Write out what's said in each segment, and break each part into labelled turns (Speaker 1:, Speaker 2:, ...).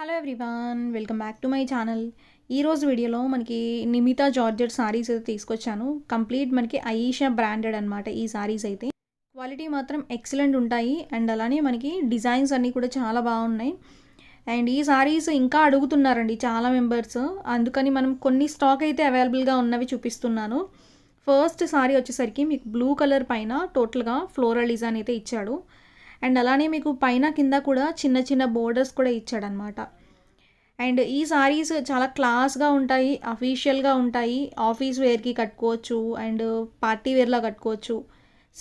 Speaker 1: hello everyone welcome back to my channel ఈరోజు వీడియోలో మనకి నిమితా జార్జెట్ సారీస్ అయితే తీసుకొచ్చాను కంప్లీట్ మనకి ఐషా బ్రాండెడ్ అనమాట ఈ సారీస్ అయితే క్వాలిటీ మాత్రం ఎక్సలెంట్ ఉంటాయి అండ్ అలానే మనకి డిజైన్స్ అన్నీ కూడా చాలా బాగున్నాయి అండ్ ఈ సారీస్ ఇంకా అడుగుతున్నారండి చాలా మెంబర్స్ అందుకని మనం కొన్ని స్టాక్ అయితే అవైలబుల్గా ఉన్నవి చూపిస్తున్నాను ఫస్ట్ సారీ వచ్చేసరికి మీకు బ్లూ కలర్ పైన టోటల్గా ఫ్లోరల్ డిజైన్ అయితే ఇచ్చాడు అండ్ అలానే మీకు పైన కింద కూడా చిన్న చిన్న బోర్డర్స్ కూడా ఇచ్చాడనమాట అండ్ ఈ సారీస్ చాలా క్లాస్గా ఉంటాయి అఫీషియల్గా ఉంటాయి ఆఫీస్ వేర్కి కట్టుకోవచ్చు అండ్ పార్టీ వేర్లా కట్టుకోవచ్చు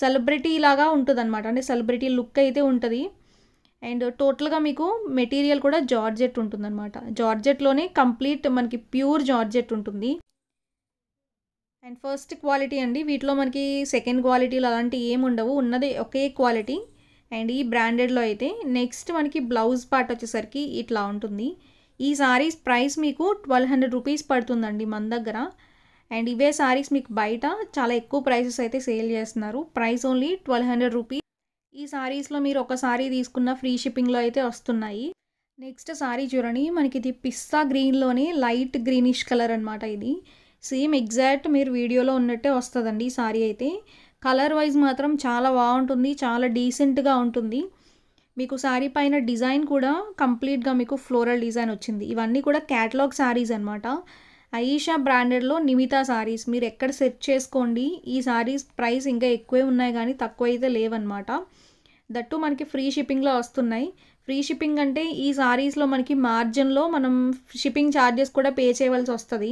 Speaker 1: సెలబ్రిటీ లాగా ఉంటుంది అనమాట అంటే సెలబ్రిటీ లుక్ అయితే ఉంటుంది అండ్ టోటల్గా మీకు మెటీరియల్ కూడా జార్జెట్ ఉంటుందన్నమాట జార్జెట్లోనే కంప్లీట్ మనకి ప్యూర్ జార్జెట్ ఉంటుంది అండ్ ఫస్ట్ క్వాలిటీ అండి వీటిలో మనకి సెకండ్ క్వాలిటీలు అలాంటివి ఏమి ఉండవు ఉన్నది ఒకే క్వాలిటీ అండ్ ఈ బ్రాండెడ్లో అయితే నెక్స్ట్ మనకి బ్లౌజ్ పార్ట్ వచ్చేసరికి ఇట్లా ఉంటుంది ఈ సారీస్ ప్రైస్ మీకు ట్వెల్వ్ హండ్రెడ్ రూపీస్ పడుతుందండి మన దగ్గర అండ్ ఇవే సారీస్ మీకు బయట చాలా ఎక్కువ ప్రైసెస్ అయితే సేల్ చేస్తున్నారు price only twelve hundred rupees ఈ సారీస్లో మీరు ఒక సారీ తీసుకున్న ఫ్రీ షిప్పింగ్లో అయితే వస్తున్నాయి నెక్స్ట్ సారీ చూడండి మనకి ఇది పిస్తా గ్రీన్లోనే లైట్ గ్రీనిష్ కలర్ అనమాట ఇది సేమ్ ఎగ్జాక్ట్ మీరు వీడియోలో ఉన్నట్టే వస్తుందండి ఈ సారీ అయితే కలర్ వైజ్ మాత్రం చాలా బాగుంటుంది చాలా డీసెంట్గా ఉంటుంది మీకు శారీ పైన డిజైన్ కూడా కంప్లీట్గా మీకు ఫ్లోరల్ డిజైన్ వచ్చింది ఇవన్నీ కూడా క్యాటలాగ్ శారీస్ అనమాట అయీషా బ్రాండెడ్లో నిమితా శారీస్ మీరు ఎక్కడ సెర్చ్ చేసుకోండి ఈ శారీస్ ప్రైస్ ఇంకా ఎక్కువే ఉన్నాయి కానీ తక్కువ అయితే లేవన్నమాట దట్టు మనకి ఫ్రీ షిప్పింగ్లో వస్తున్నాయి ఫ్రీ షిప్పింగ్ అంటే ఈ శారీస్లో మనకి మార్జిన్లో మనం షిప్పింగ్ ఛార్జెస్ కూడా పే చేయవలసి వస్తుంది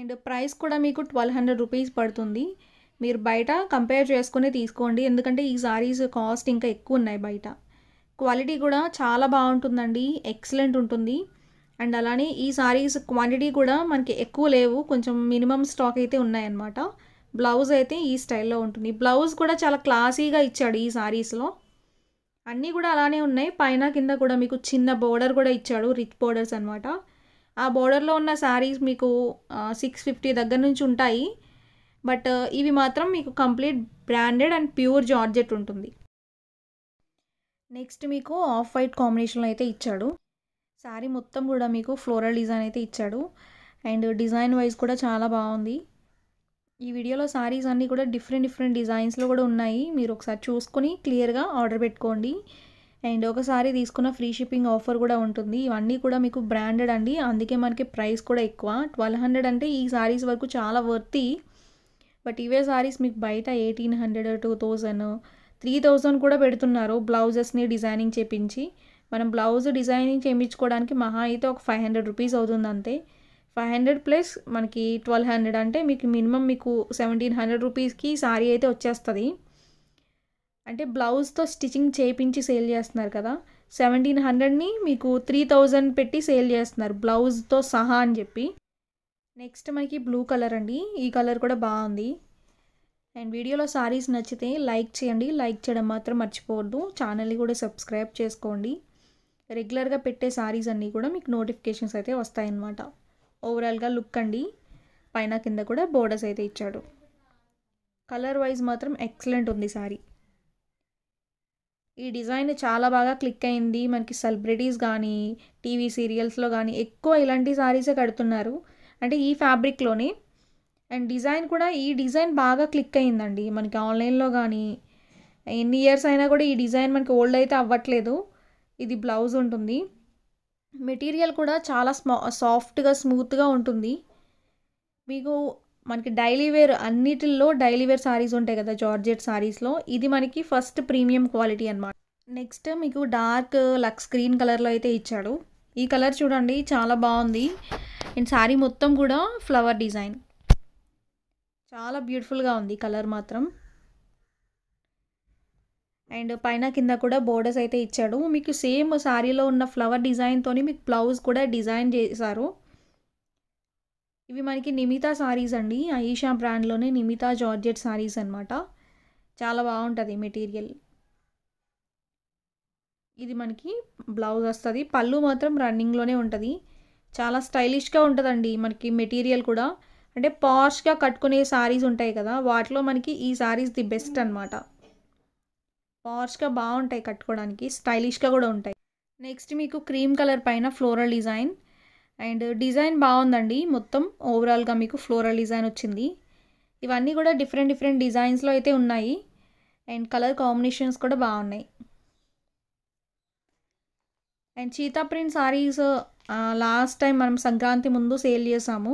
Speaker 1: అండ్ ప్రైస్ కూడా మీకు ట్వెల్వ్ హండ్రెడ్ రూపీస్ పడుతుంది మీరు బయట కంపేర్ చేసుకుని తీసుకోండి ఎందుకంటే ఈ సారీస్ కాస్ట్ ఇంకా ఎక్కువ ఉన్నాయి బయట క్వాలిటీ కూడా చాలా బాగుంటుందండి ఎక్సలెంట్ ఉంటుంది అండ్ అలానే ఈ సారీస్ క్వాంటిటీ కూడా మనకి ఎక్కువ లేవు కొంచెం మినిమం స్టాక్ అయితే ఉన్నాయన్నమాట బ్లౌజ్ అయితే ఈ స్టైల్లో ఉంటుంది బ్లౌజ్ కూడా చాలా క్లాసీగా ఇచ్చాడు ఈ సారీస్లో అన్నీ కూడా అలానే ఉన్నాయి పైన కింద కూడా మీకు చిన్న బోర్డర్ కూడా ఇచ్చాడు రిచ్ బోర్డర్స్ అనమాట ఆ బోర్డర్లో ఉన్న శారీస్ మీకు సిక్స్ ఫిఫ్టీ దగ్గర నుంచి ఉంటాయి బట్ ఇవి మాత్రం మీకు complete branded and pure georgette ఉంటుంది నెక్స్ట్ మీకు ఆఫ్ వైట్ కాంబినేషన్లో అయితే ఇచ్చాడు శారీ మొత్తం కూడా మీకు ఫ్లోరల్ డిజైన్ అయితే ఇచ్చాడు అండ్ డిజైన్ వైజ్ కూడా చాలా బాగుంది ఈ వీడియోలో శారీస్ అన్నీ కూడా డిఫరెంట్ డిఫరెంట్ డిజైన్స్లో కూడా ఉన్నాయి మీరు ఒకసారి చూసుకొని క్లియర్గా ఆర్డర్ పెట్టుకోండి అండ్ ఒకసారి తీసుకున్న ఫ్రీ షిప్పింగ్ ఆఫర్ కూడా ఉంటుంది ఇవన్నీ కూడా మీకు బ్రాండెడ్ అండి అందుకే మనకి ప్రైస్ కూడా ఎక్కువ ట్వెల్వ్ హండ్రెడ్ అంటే ఈ శారీస్ వరకు చాలా వర్తి బట్ ఇవే సారీస్ మీకు బయట eighteen hundred two thousand three thousand కూడా పెడుతున్నారు బ్లౌజెస్ని డిజైనింగ్ చేపించి మనం బ్లౌజ్ డిజైనింగ్ చేయించుకోవడానికి మహా అయితే ఒక ఫైవ్ హండ్రెడ్ రూపీస్ అవుతుంది అంతే ఫైవ్ హండ్రెడ్ ప్లస్ మనకి ట్వెల్వ్ హండ్రెడ్ అంటే మీకు మినిమం మీకు సెవెంటీన్ హండ్రెడ్ రూపీస్కి సారీ అయితే వచ్చేస్తుంది అంటే బ్లౌజ్తో స్టిచ్చింగ్ చేయించి సేల్ చేస్తున్నారు కదా సెవెంటీన్ హండ్రెడ్ని మీకు త్రీ థౌజండ్ పెట్టి సేల్ చేస్తున్నారు బ్లౌజ్తో సహా అని చెప్పి నెక్స్ట్ మనకి బ్లూ కలర్ అండి ఈ కలర్ కూడా బాగుంది అండ్ వీడియోలో సారీస్ నచ్చితే లైక్ చేయండి లైక్ చేయడం మాత్రం మర్చిపోవద్దు ఛానల్ని కూడా సబ్స్క్రైబ్ చేసుకోండి రెగ్యులర్గా పెట్టే సారీస్ అన్నీ కూడా మీకు నోటిఫికేషన్స్ అయితే వస్తాయన్నమాట ఓవరాల్గా లుక్ అండి పైన కింద కూడా బోర్డర్స్ అయితే ఇచ్చాడు కలర్ వైజ్ మాత్రం ఎక్సలెంట్ ఉంది సారీ ఈ డిజైన్ చాలా బాగా క్లిక్ అయింది మనకి సెలబ్రిటీస్ కానీ టీవీ సీరియల్స్లో కానీ ఎక్కువ ఇలాంటి సారీసే కడుతున్నారు అంటే ఈ ఫ్యాబ్రిక్లోని అండ్ డిజైన్ కూడా ఈ డిజైన్ బాగా క్లిక్ అయిందండి మనకి ఆన్లైన్లో కానీ ఎన్ని ఇయర్స్ అయినా కూడా ఈ డిజైన్ మనకి ఓల్డ్ అయితే అవ్వట్లేదు ఇది బ్లౌజ్ ఉంటుంది మెటీరియల్ కూడా చాలా స్మా సాఫ్ట్గా స్మూత్గా ఉంటుంది మీకు మనకి డైలీ వేర్ అన్నిటిల్లో డైలీ వేర్ సారీస్ ఉంటాయి కదా జార్జెట్ సారీస్లో ఇది మనకి ఫస్ట్ ప్రీమియం క్వాలిటీ అనమాట నెక్స్ట్ మీకు డార్క్ లక్స్ గ్రీన్ కలర్లో అయితే ఇచ్చాడు ఈ కలర్ చూడండి చాలా బాగుంది అండ్ శారీ మొత్తం కూడా ఫ్లవర్ డిజైన్ చాలా బ్యూటిఫుల్గా ఉంది కలర్ మాత్రం అండ్ పైన కింద కూడా బోర్డర్స్ అయితే ఇచ్చాడు మీకు సేమ్ శారీలో ఉన్న ఫ్లవర్ డిజైన్తో మీకు బ్లౌజ్ కూడా డిజైన్ చేశారు ఇవి మనకి నిమితా శారీస్ అండి ఐషా బ్రాండ్లోనే నిమితా జార్జెట్ శారీస్ అనమాట చాలా బాగుంటుంది మెటీరియల్ ఇది మనకి బ్లౌజ్ వస్తుంది పళ్ళు మాత్రం రన్నింగ్లోనే ఉంటుంది చాలా స్టైలిష్గా ఉంటుందండి మనకి మెటీరియల్ కూడా అంటే పాష్గా కట్టుకునే శారీస్ ఉంటాయి కదా వాటిలో మనకి ఈ శారీస్ ది బెస్ట్ అనమాట పాష్గా బాగుంటాయి కట్టుకోవడానికి స్టైలిష్గా కూడా ఉంటాయి నెక్స్ట్ మీకు క్రీమ్ కలర్ పైన ఫ్లోరల్ డిజైన్ అండ్ డిజైన్ బాగుందండి మొత్తం ఓవరాల్గా మీకు ఫ్లోరల్ డిజైన్ వచ్చింది ఇవన్నీ కూడా డిఫరెంట్ డిఫరెంట్ డిజైన్స్లో అయితే ఉన్నాయి అండ్ కలర్ కాంబినేషన్స్ కూడా బాగున్నాయి and cheetah print saris last time మనం సంక్రాంతి ముందు సేల్ చేసాము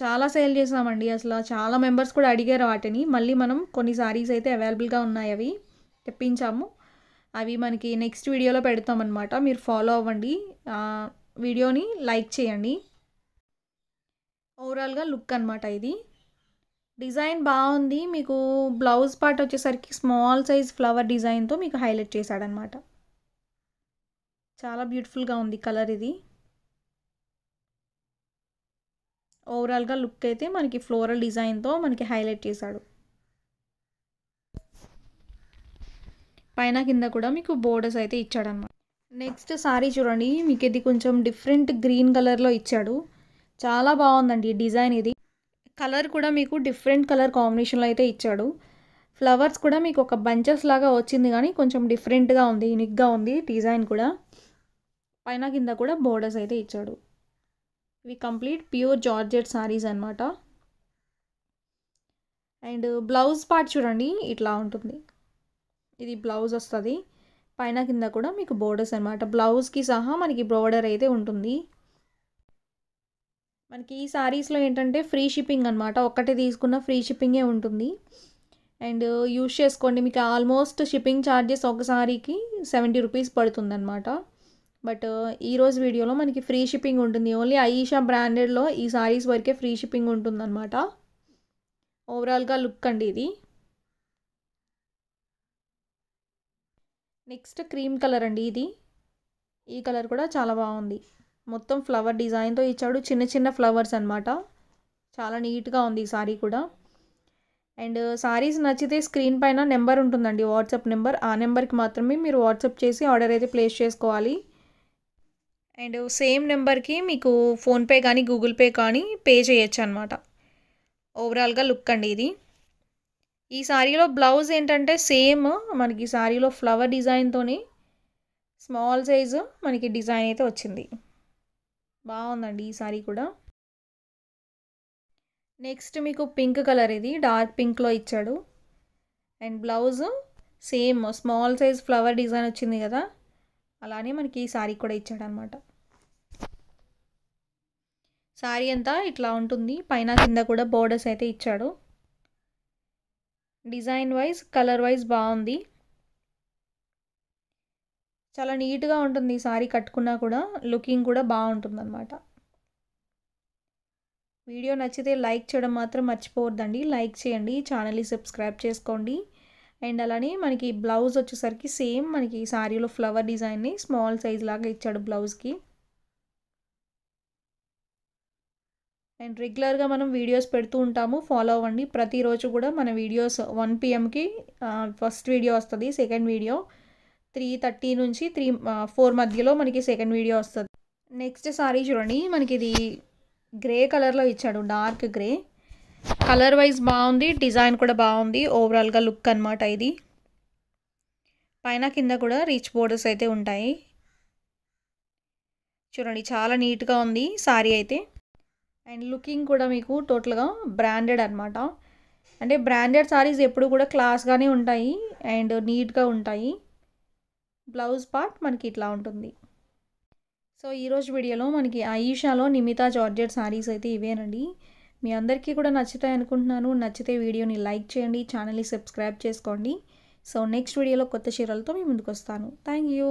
Speaker 1: చాలా సేల్ చేసామండి అసలు చాలా మెంబర్స్ కూడా అడిగారు వాటిని మళ్ళీ మనం కొన్ని సారీస్ అయితే అవైలబుల్గా ఉన్నాయి అవి తెప్పించాము అవి మనకి నెక్స్ట్ వీడియోలో పెడతామన్నమాట మీరు ఫాలో అవ్వండి వీడియోని లైక్ చేయండి ఓవరాల్గా లుక్ అనమాట ఇది డిజైన్ బాగుంది మీకు బ్లౌజ్ పార్ట్ వచ్చేసరికి స్మాల్ సైజ్ ఫ్లవర్ డిజైన్తో మీకు హైలైట్ చేశాడనమాట చాలా బ్యూటిఫుల్గా ఉంది కలర్ ఇది ఓవరాల్గా లుక్ అయితే మనకి ఫ్లోరల్ డిజైన్తో మనకి హైలైట్ చేశాడు పైన కింద కూడా మీకు బోర్డర్స్ అయితే ఇచ్చాడనమాట నెక్స్ట్ సారీ చూడండి మీకు ఇది కొంచెం డిఫరెంట్ గ్రీన్ కలర్లో ఇచ్చాడు చాలా బాగుందండి డిజైన్ ఇది కలర్ కూడా మీకు డిఫరెంట్ కలర్ కాంబినేషన్లో అయితే ఇచ్చాడు ఫ్లవర్స్ కూడా మీకు ఒక బంచెస్ లాగా వచ్చింది కానీ కొంచెం డిఫరెంట్గా ఉంది యూనిక్గా ఉంది డిజైన్ కూడా పైన కింద కూడా బోర్డర్స్ అయితే ఇచ్చాడు ఇవి కంప్లీట్ ప్యూర్ జార్జెట్ సారీస్ అనమాట అండ్ బ్లౌజ్ పార్ట్ చూడండి ఇట్లా ఉంటుంది ఇది బ్లౌజ్ వస్తుంది పైన కింద కూడా మీకు బోర్డర్స్ అనమాట బ్లౌజ్కి సహా మనకి బోర్డర్ అయితే ఉంటుంది మనకి ఈ శారీస్లో ఏంటంటే ఫ్రీ షిప్పింగ్ అనమాట ఒక్కటే తీసుకున్న ఫ్రీ షిప్పింగే ఉంటుంది అండ్ యూజ్ చేసుకోండి మీకు ఆల్మోస్ట్ షిప్పింగ్ ఛార్జెస్ ఒక సారీకి సెవెంటీ రూపీస్ పడుతుందన్నమాట బట్ ఈరోజు వీడియోలో మనకి ఫ్రీ షిప్పింగ్ ఉంటుంది ఓన్లీ ఐషా బ్రాండెడ్లో ఈ సారీస్ వరకే ఫ్రీ షిప్పింగ్ ఉంటుంది అనమాట ఓవరాల్గా లుక్ అండి ఇది నెక్స్ట్ క్రీమ్ కలర్ అండి ఇది ఈ కలర్ కూడా చాలా బాగుంది మొత్తం ఫ్లవర్ డిజైన్తో ఇచ్చాడు చిన్న చిన్న ఫ్లవర్స్ అనమాట చాలా నీట్గా ఉంది ఈ సారీ కూడా అండ్ సారీస్ నచ్చితే స్క్రీన్ పైన నెంబర్ ఉంటుందండి వాట్సాప్ నెంబర్ ఆ నెంబర్కి మాత్రమే మీరు వాట్సాప్ చేసి ఆర్డర్ అయితే ప్లేస్ చేసుకోవాలి అండ్ సేమ్ నెంబర్కి మీకు ఫోన్పే కానీ గూగుల్ పే కానీ పే చేయొచ్చు అనమాట ఓవరాల్గా లుక్ అండి ఇది ఈ శారీలో బ్లౌజ్ ఏంటంటే సేమ్ మనకి శారీలో ఫ్లవర్ డిజైన్తోని స్మాల్ సైజు మనకి డిజైన్ అయితే వచ్చింది బాగుందండి ఈ శారీ కూడా నెక్స్ట్ మీకు పింక్ కలర్ ఇది డార్క్ పింక్లో ఇచ్చాడు and blouse same small size flower design వచ్చింది కదా అలానే మనకి ఈ శారీ కూడా ఇచ్చాడనమాట శారీ అంతా ఇట్లా ఉంటుంది పైన కింద కూడా బోర్డర్స్ అయితే ఇచ్చాడు డిజైన్ వైజ్ కలర్ వైజ్ బాగుంది చాలా నీట్గా ఉంటుంది సారీ కట్టుకున్నా కూడా లుకింగ్ కూడా బాగుంటుంది అనమాట వీడియో నచ్చితే లైక్ చేయడం మాత్రం మర్చిపోవద్దండి లైక్ చేయండి ఛానల్ని సబ్స్క్రైబ్ చేసుకోండి అండ్ అలానే మనకి బ్లౌజ్ వచ్చేసరికి సేమ్ మనకి శారీలో ఫ్లవర్ డిజైన్ని స్మాల్ సైజ్ లాగా ఇచ్చాడు బ్లౌజ్కి అండ్ రెగ్యులర్గా మనం వీడియోస్ పెడుతూ ఉంటాము ఫాలో అవ్వండి ప్రతిరోజు కూడా మన వీడియోస్ వన్ పిఎంకి ఫస్ట్ వీడియో వస్తుంది సెకండ్ వీడియో త్రీ థర్టీ నుంచి త్రీ ఫోర్ మధ్యలో మనకి సెకండ్ వీడియో వస్తుంది నెక్స్ట్ సారీ చూడండి మనకి ఇది గ్రే కలర్లో ఇచ్చాడు డార్క్ గ్రే కలర్ వైజ్ బాగుంది డిజైన్ కూడా బాగుంది ఓవరాల్గా లుక్ అనమాట ఇది పైన కింద కూడా రీచ్ బోర్డర్స్ అయితే ఉంటాయి చూడండి చాలా నీట్గా ఉంది సారీ అయితే అండ్ లుకింగ్ కూడా మీకు టోటల్గా బ్రాండెడ్ అనమాట అంటే బ్రాండెడ్ సారీస్ ఎప్పుడు కూడా క్లాస్గానే ఉంటాయి అండ్ నీట్గా ఉంటాయి బ్లౌజ్ పార్ట్ మనకి ఇట్లా ఉంటుంది సో ఈరోజు వీడియోలో మనకి ఆయిషాలో నిమితా జార్జెట్ సారీస్ అయితే ఇవేనండి మీ అందరికీ కూడా నచ్చుతాయి అనుకుంటున్నాను నచ్చితే వీడియోని లైక్ చేయండి ఛానల్ని సబ్స్క్రైబ్ చేసుకోండి సో నెక్స్ట్ వీడియోలో కొత్త చీరలతో మీ ముందుకు వస్తాను థ్యాంక్ యూ